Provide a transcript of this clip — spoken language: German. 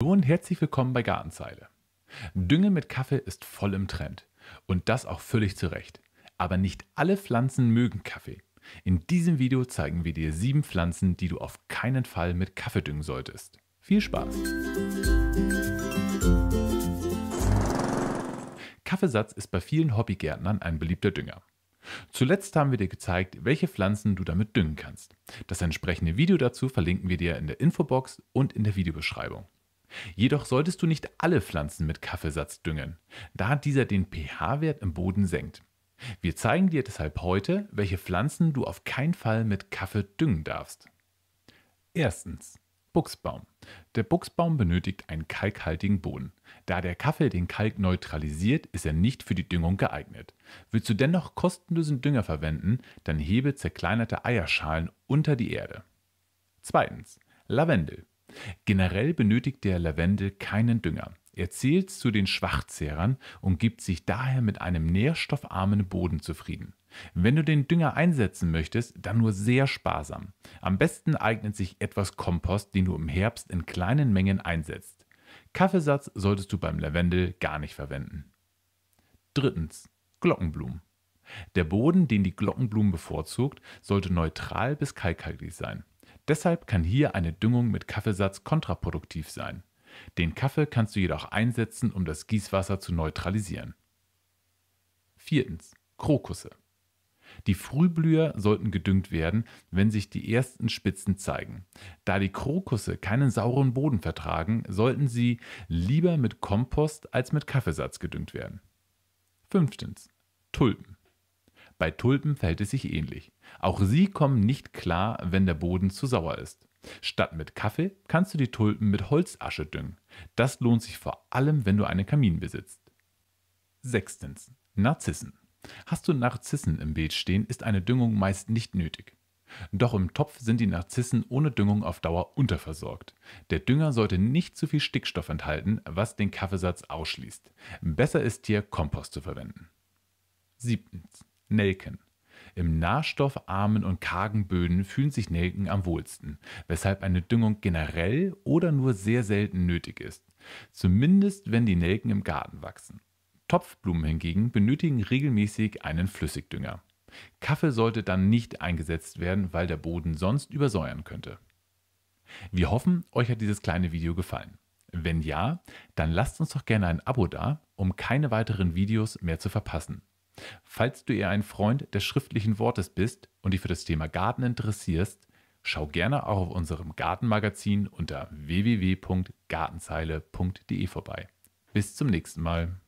Hallo und herzlich willkommen bei Gartenzeile. Düngen mit Kaffee ist voll im Trend und das auch völlig zu Recht. Aber nicht alle Pflanzen mögen Kaffee. In diesem Video zeigen wir dir sieben Pflanzen, die du auf keinen Fall mit Kaffee düngen solltest. Viel Spaß! Kaffeesatz ist bei vielen Hobbygärtnern ein beliebter Dünger. Zuletzt haben wir dir gezeigt, welche Pflanzen du damit düngen kannst. Das entsprechende Video dazu verlinken wir dir in der Infobox und in der Videobeschreibung. Jedoch solltest du nicht alle Pflanzen mit Kaffeesatz düngen, da dieser den pH-Wert im Boden senkt. Wir zeigen dir deshalb heute, welche Pflanzen du auf keinen Fall mit Kaffee düngen darfst. Erstens Buchsbaum. Der Buchsbaum benötigt einen kalkhaltigen Boden. Da der Kaffee den Kalk neutralisiert, ist er nicht für die Düngung geeignet. Willst du dennoch kostenlosen Dünger verwenden, dann hebe zerkleinerte Eierschalen unter die Erde. Zweitens Lavendel. Generell benötigt der Lavendel keinen Dünger. Er zählt zu den Schwachzehrern und gibt sich daher mit einem nährstoffarmen Boden zufrieden. Wenn du den Dünger einsetzen möchtest, dann nur sehr sparsam. Am besten eignet sich etwas Kompost, den du im Herbst in kleinen Mengen einsetzt. Kaffeesatz solltest du beim Lavendel gar nicht verwenden. Drittens. Glockenblumen. Der Boden, den die Glockenblumen bevorzugt, sollte neutral bis kalkhaltig sein. Deshalb kann hier eine Düngung mit Kaffeesatz kontraproduktiv sein. Den Kaffee kannst du jedoch einsetzen, um das Gießwasser zu neutralisieren. Viertens. Krokusse. Die Frühblüher sollten gedüngt werden, wenn sich die ersten Spitzen zeigen. Da die Krokusse keinen sauren Boden vertragen, sollten sie lieber mit Kompost als mit Kaffeesatz gedüngt werden. Fünftens. Tulpen. Bei Tulpen verhält es sich ähnlich. Auch sie kommen nicht klar, wenn der Boden zu sauer ist. Statt mit Kaffee kannst du die Tulpen mit Holzasche düngen. Das lohnt sich vor allem, wenn du einen Kamin besitzt. Sechstens. Narzissen. Hast du Narzissen im Beet stehen, ist eine Düngung meist nicht nötig. Doch im Topf sind die Narzissen ohne Düngung auf Dauer unterversorgt. Der Dünger sollte nicht zu viel Stickstoff enthalten, was den Kaffeesatz ausschließt. Besser ist hier Kompost zu verwenden. Siebtens. Nelken. Im nährstoffarmen und kargen Böden fühlen sich Nelken am wohlsten, weshalb eine Düngung generell oder nur sehr selten nötig ist. Zumindest wenn die Nelken im Garten wachsen. Topfblumen hingegen benötigen regelmäßig einen Flüssigdünger. Kaffee sollte dann nicht eingesetzt werden, weil der Boden sonst übersäuern könnte. Wir hoffen, euch hat dieses kleine Video gefallen. Wenn ja, dann lasst uns doch gerne ein Abo da, um keine weiteren Videos mehr zu verpassen. Falls du eher ein Freund des schriftlichen Wortes bist und dich für das Thema Garten interessierst, schau gerne auch auf unserem Gartenmagazin unter www.gartenzeile.de vorbei. Bis zum nächsten Mal.